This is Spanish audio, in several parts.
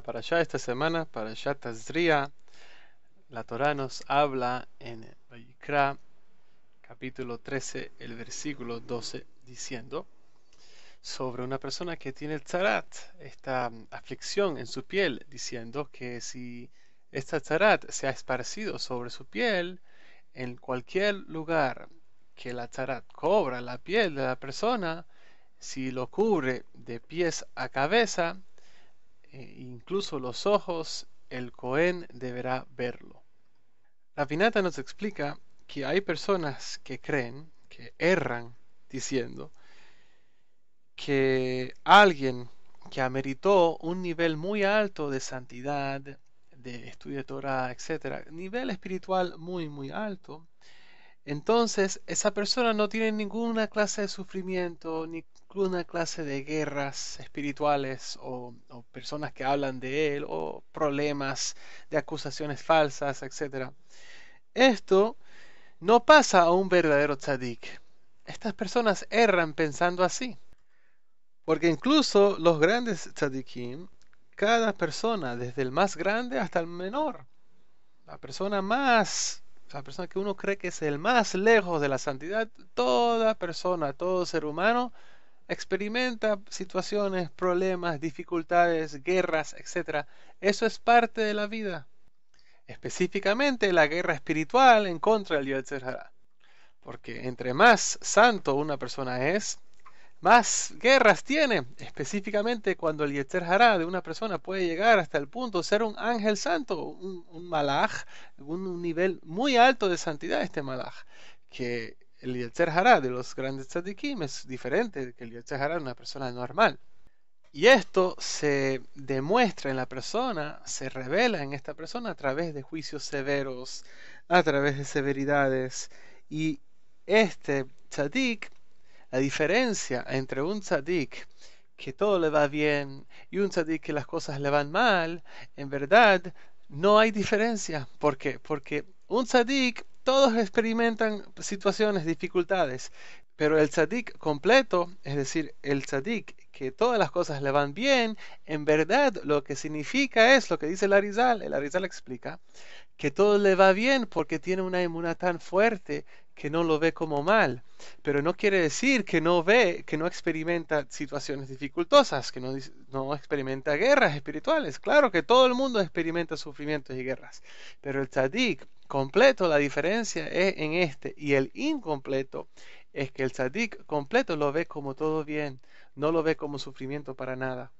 para allá esta semana, para allá Tazria, la Torá nos habla en Vayikra, capítulo 13, el versículo 12, diciendo sobre una persona que tiene el tzarat, esta mm, aflicción en su piel, diciendo que si esta tzarat se ha esparcido sobre su piel, en cualquier lugar que la tzarat cobra la piel de la persona, si lo cubre de pies a cabeza, e incluso los ojos, el Cohen deberá verlo. La Pinata nos explica que hay personas que creen, que erran, diciendo que alguien que ameritó un nivel muy alto de santidad, de estudio de Torah, etc., nivel espiritual muy, muy alto, entonces, esa persona no tiene ninguna clase de sufrimiento, ninguna clase de guerras espirituales o, personas que hablan de él o problemas de acusaciones falsas, etc. Esto no pasa a un verdadero tzadik. Estas personas erran pensando así. Porque incluso los grandes tzadikim, cada persona, desde el más grande hasta el menor, la persona más la persona que uno cree que es el más lejos de la santidad, toda persona, todo ser humano, experimenta situaciones, problemas, dificultades, guerras, etc. Eso es parte de la vida. Específicamente la guerra espiritual en contra del Yetzirah. Porque entre más santo una persona es, más guerras tiene, específicamente cuando el Yetzer Hará de una persona puede llegar hasta el punto de ser un ángel santo, un, un malaj, un, nivel muy alto de santidad este malaj, que el Yetzer Hará de los grandes tzadikim es diferente que el Yetzer Hará de una persona normal. Y esto se demuestra en la persona, se revela en esta persona a través de juicios severos, a través de severidades, y este tzadik la diferencia entre un tzadik que todo le va bien y un tzadik que las cosas le van mal, en verdad no hay diferencia. ¿Por qué? Porque un tzadik todos experimentan situaciones, dificultades, pero el tzadik completo, es decir, el tzadik que todas las cosas le van bien, en verdad lo que significa es lo que dice el Arizal. El Arizal explica que todo le va bien porque tiene una inmunidad tan fuerte que no lo ve como mal, pero no quiere decir que no ve, que no experimenta situaciones dificultosas, que no, no, experimenta guerras espirituales. Claro que todo el mundo experimenta sufrimientos y guerras, pero el tzadik completo, la diferencia es en este, y el incompleto es que el tzadik completo lo ve como todo bien, no lo ve como sufrimiento para nada.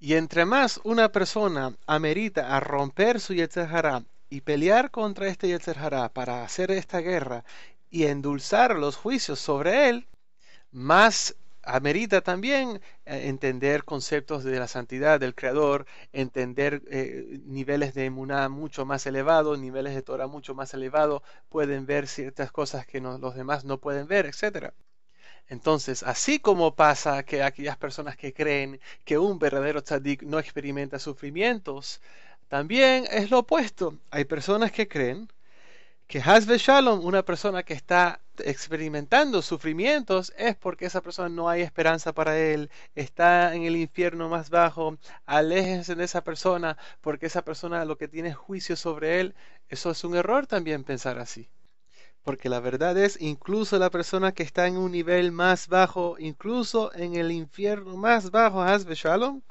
Y entre más una persona amerita a romper su yetzahara y pelear contra este Yetzer Hará para hacer esta guerra y endulzar los juicios sobre él, más amerita también eh, entender conceptos de la santidad del Creador, entender eh, niveles de emuná mucho más elevados, niveles de Torah mucho más elevados, pueden ver ciertas cosas que los demás no pueden ver, etc. Entonces, así como pasa que aquellas personas que creen que un verdadero tzadik no experimenta sufrimientos, también es lo opuesto. Hay personas que creen que Hasbe Shalom, una persona que está experimentando sufrimientos, es porque esa persona no hay esperanza para él, está en el infierno más bajo, aléjense de esa persona, porque esa persona lo que tiene es juicio sobre él. Eso es un error también pensar así. Porque la verdad es, incluso la persona que está en un nivel más bajo, incluso en el infierno más bajo, Hasbe Shalom,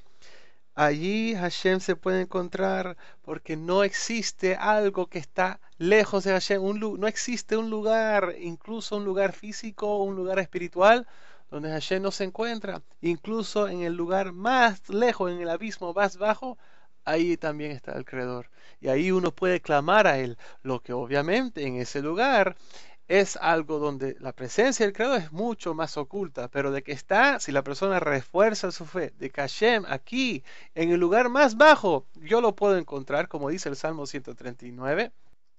Allí Hashem se puede encontrar porque no existe algo que está lejos de Hashem. Un, no existe un lugar, incluso un lugar físico, un lugar espiritual, donde Hashem no se encuentra. Incluso en el lugar más lejos, en el abismo más bajo, ahí también está el Creador. Y ahí uno puede clamar a Él, lo que obviamente en ese lugar es algo donde la presencia del Creador es mucho más oculta, pero de que está, si la persona refuerza su fe, de que Hashem aquí, en el lugar más bajo, yo lo puedo encontrar, como dice el Salmo 139,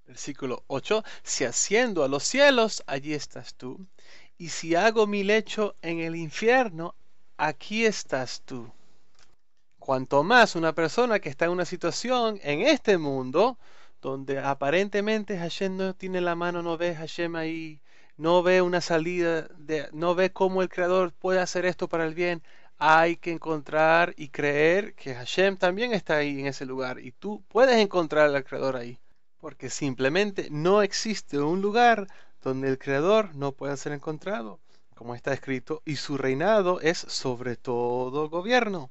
versículo 8, si asciendo a los cielos, allí estás tú, y si hago mi lecho en el infierno, aquí estás tú. Cuanto más una persona que está en una situación en este mundo, donde aparentemente Hashem no tiene la mano, no ve Hashem ahí, no ve una salida, de, no ve cómo el Creador puede hacer esto para el bien. Hay que encontrar y creer que Hashem también está ahí en ese lugar y tú puedes encontrar al Creador ahí, porque simplemente no existe un lugar donde el Creador no pueda ser encontrado, como está escrito, y su reinado es sobre todo gobierno.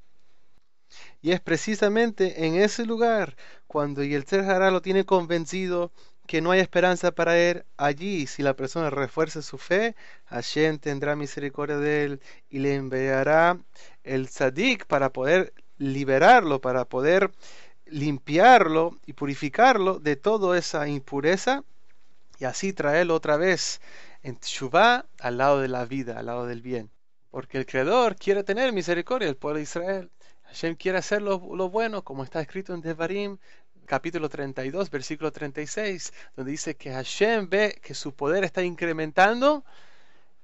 Y es precisamente en ese lugar cuando Yeltser hará lo tiene convencido que no hay esperanza para él allí. Si la persona refuerza su fe, Hashem tendrá misericordia de él y le enviará el tzadik para poder liberarlo, para poder limpiarlo y purificarlo de toda esa impureza y así traerlo otra vez en al lado de la vida, al lado del bien. Porque el Creador quiere tener misericordia del pueblo de Israel. Hashem quiere hacer lo, bueno, como está escrito en Devarim, capítulo 32, versículo 36, donde dice que Hashem ve que su poder está incrementando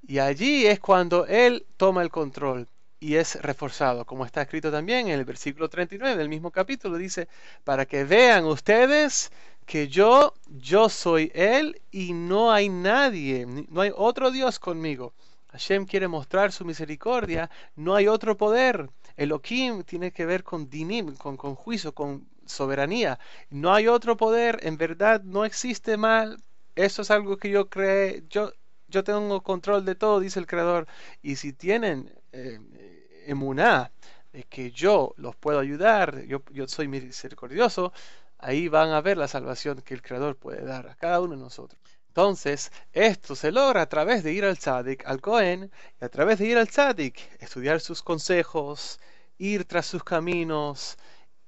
y allí es cuando Él toma el control y es reforzado, como está escrito también en el versículo 39 del mismo capítulo, dice, para que vean ustedes que yo, yo soy Él y no hay nadie, no hay otro Dios conmigo. Hashem quiere mostrar su misericordia, no hay otro poder. Elohim tiene que ver con dinim, con, juicio, con soberanía. No hay otro poder, en verdad no existe mal. Eso es algo que yo creo. Yo, yo tengo control de todo, dice el Creador. Y si tienen eh, emuná, de que yo los puedo ayudar, yo, yo soy misericordioso, ahí van a ver la salvación que el Creador puede dar a cada uno de nosotros. Entonces, esto se logra a través de ir al tzadik, al Cohen, y a través de ir al tzadik, estudiar sus consejos, ir tras sus caminos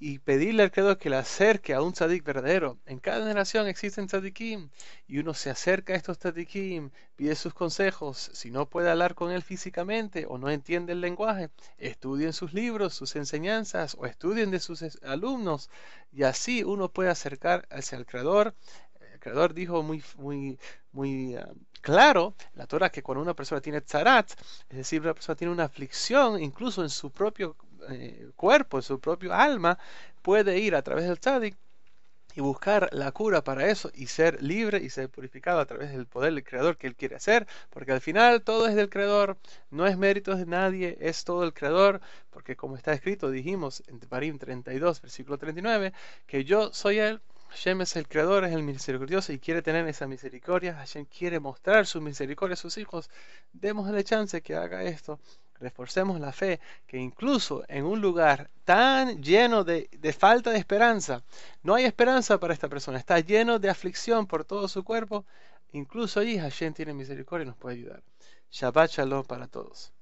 y pedirle al creador que le acerque a un tzadik verdadero. En cada generación existen tzadikim y uno se acerca a estos tzadikim, pide sus consejos. Si no puede hablar con él físicamente o no entiende el lenguaje, estudien sus libros, sus enseñanzas o estudien de sus alumnos y así uno puede acercarse al creador creador dijo muy, muy, muy ah, claro la Torah que cuando una persona tiene tzarat, es decir, una persona tiene una aflicción incluso en su propio eh, cuerpo, en su propio alma, puede ir a través del tzadik y buscar la cura para eso y ser libre y ser purificado a través del poder del creador que él quiere hacer, porque al final todo es del creador, no es mérito de nadie, es todo el creador, porque como está escrito, dijimos en Parim 32, versículo 39, que yo soy él. Hashem es el creador, es el misericordioso y quiere tener esa misericordia. Hashem quiere mostrar su misericordia a sus hijos. Démosle chance que haga esto. Reforcemos la fe que incluso en un lugar tan lleno de, falta de esperanza, no hay esperanza para esta persona, está lleno de aflicción por todo su cuerpo, incluso allí Hashem tiene misericordia y nos puede ayudar. Shabbat Shalom para todos.